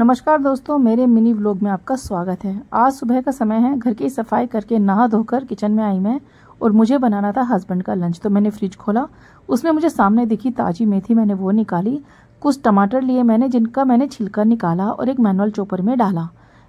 नमस्कार दोस्तों मेरे मिनी व्लॉग में आपका स्वागत है आज सुबह का समय है घर की सफाई करके नहा धोकर किचन में आई मैं और मुझे बनाना था हस्बैंड का लंच तो मैंने फ्रिज खोला उसमें मुझे सामने दिखी ताज़ी मेथी मैंने वो निकाली कुछ टमाटर लिए मैंने जिनका मैंने छिलका निकाला और एक मैनुअल चोपर में डाला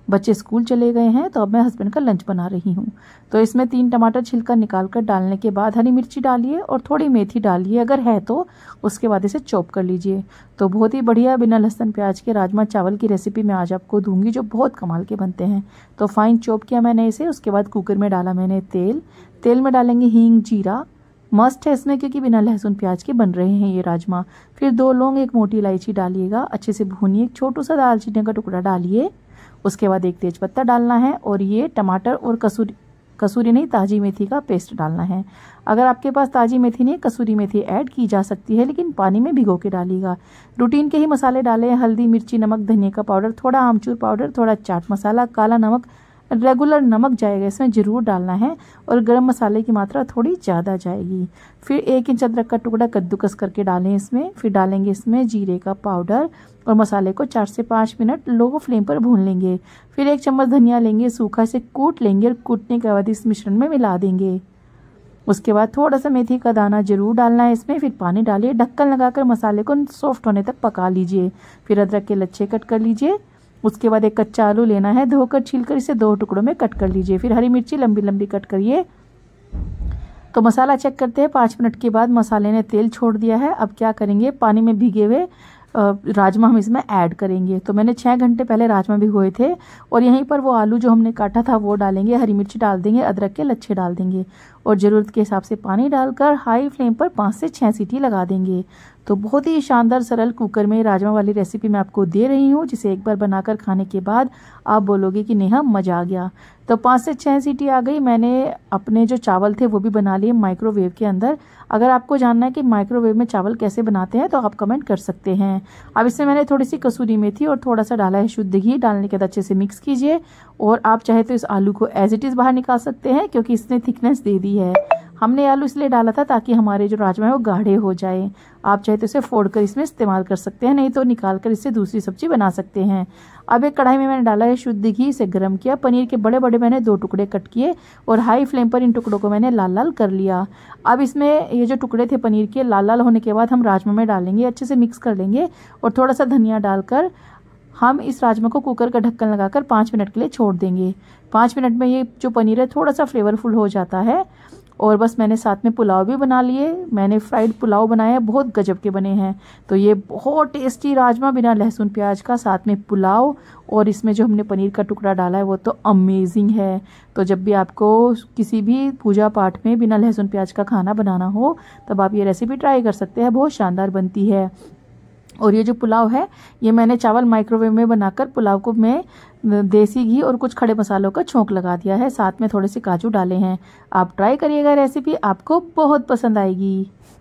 बच्चे स्कूल चले गए हैं तो अब मैं हस्बैंड का लंच बना रही हूँ तो इसमें तीन टमाटर छिलका निकाल कर डालने के बाद हरी मिर्ची डालिए और थोड़ी मेथी डालिए अगर है तो उसके बाद इसे चॉप कर लीजिए तो बहुत ही बढ़िया बिना लहसन प्याज के राजमा चावल की रेसिपी मैं आज आपको दूंगी जो बहुत कमाल के बनते हैं तो फाइन चॉप किया मैंने इसे उसके बाद कुकर में डाला मैंने तेल तेल में डालेंगे हींग जीरा मस्ट है इसमें क्योंकि बिना लहसुन प्याज के बन रहे हैं ये राजमा फिर दो लौंग एक मोटी इलायची डालिएगा अच्छे से भूनिए एक छोटू सा दालचीनी का टुकड़ा डालिए उसके बाद एक तेज पत्ता डालना है और ये टमाटर और कसूरी कसूरी नहीं ताजी मेथी का पेस्ट डालना है अगर आपके पास ताजी मेथी नहीं कसूरी मेथी ऐड की जा सकती है लेकिन पानी में भिगो के डालिएगा रूटीन के ही मसाले डालें हल्दी मिर्ची नमक धनिया का पाउडर थोड़ा आमचूर पाउडर थोड़ा चाट मसाला काला नमक रेगुलर नमक जाएगा इसमें ज़रूर डालना है और गर्म मसाले की मात्रा थोड़ी ज़्यादा जाएगी फिर एक इंच अदरक का टुकड़ा कद्दूकस करके डालें इसमें फिर डालेंगे इसमें जीरे का पाउडर और मसाले को चार से पाँच मिनट लो फ्लेम पर भून लेंगे फिर एक चम्मच धनिया लेंगे सूखा से कूट लेंगे और कूटने के बाद इस मिश्रण में मिला देंगे उसके बाद थोड़ा सा मेथी का दाना जरूर डालना है इसमें फिर पानी डालिए ढक्कन लगाकर मसाले को सॉफ्ट होने तक पका लीजिए फिर अदरक के लच्छे कट कर लीजिए उसके बाद एक कच्चा आलू लेना है धोकर छीलकर इसे दो टुकड़ों में कट कर लीजिए फिर हरी मिर्ची लंबी लंबी कट करिए तो मसाला चेक करते हैं पाँच मिनट के बाद मसाले ने तेल छोड़ दिया है अब क्या करेंगे पानी में भीगे हुए राजमा हम इसमें ऐड करेंगे तो मैंने छः घंटे पहले राजमा भिगोए थे और यहीं पर वो आलू जो हमने काटा था वो डालेंगे हरी मिर्ची डाल देंगे अदरक के लच्छे डाल देंगे और ज़रूरत के हिसाब से पानी डालकर हाई फ्लेम पर पाँच से छः सीटी लगा देंगे तो बहुत ही शानदार सरल कुकर में राजमा वाली रेसिपी मैं आपको दे रही हूँ जिसे एक बार बनाकर खाने के बाद आप बोलोगे कि नेहा मज़ा आ गया तो पाँच से छः सीटी आ गई मैंने अपने जो चावल थे वो भी बना लिए माइक्रोवेव के अंदर अगर आपको जानना है कि माइक्रोवेव में चावल कैसे बनाते हैं तो आप कमेंट कर सकते हैं अब इसमें मैंने थोड़ी सी कसूरी मेथी और थोड़ा सा डाला है शुद्ध घी डालने के बाद अच्छे से मिक्स कीजिए और आप चाहे तो इस आलू को एज इट इज़ बाहर निकाल सकते हैं क्योंकि इसने थिकनेस दे दी ज़रूरी है हमने आलू इसलिए डाला था ताकि हमारे जो राजमा है वो गाढ़े हो जाए आप चाहे तो इसे फोड़ कर इसमें इस्तेमाल कर सकते हैं नहीं तो निकाल कर इससे दूसरी सब्जी बना सकते हैं अब एक कढ़ाई में मैंने डाला है शुद्ध घी इसे गर्म किया पनीर के बड़े बड़े मैंने दो टुकड़े कट किए और हाई फ्लेम पर इन टुकड़ों को मैंने लाल लाल कर लिया अब इसमें ये जो टुकड़े थे पनीर के लाल लाल होने के बाद हम राजमा में डालेंगे अच्छे से मिक्स कर लेंगे और थोड़ा सा धनिया डालकर हम इस राजमा को कुकर का ढक्कन लगाकर पाँच मिनट के लिए छोड़ देंगे पाँच मिनट में ये जो पनीर है थोड़ा सा फ्लेवरफुल हो जाता है और बस मैंने साथ में पुलाव भी बना लिए मैंने फ्राइड पुलाव बनाए हैं बहुत गजब के बने हैं तो ये बहुत टेस्टी राजमा बिना लहसुन प्याज का साथ में पुलाव और इसमें जो हमने पनीर का टुकड़ा डाला है वो तो अमेजिंग है तो जब भी आपको किसी भी पूजा पाठ में बिना लहसुन प्याज का खाना बनाना हो तब आप ये रेसिपी ट्राई कर सकते हैं बहुत शानदार बनती है और ये जो पुलाव है ये मैंने चावल माइक्रोवेव में बनाकर पुलाव को मैं देसी घी और कुछ खड़े मसालों का छोंक लगा दिया है साथ में थोड़े से काजू डाले हैं आप ट्राई करिएगा रेसिपी आपको बहुत पसंद आएगी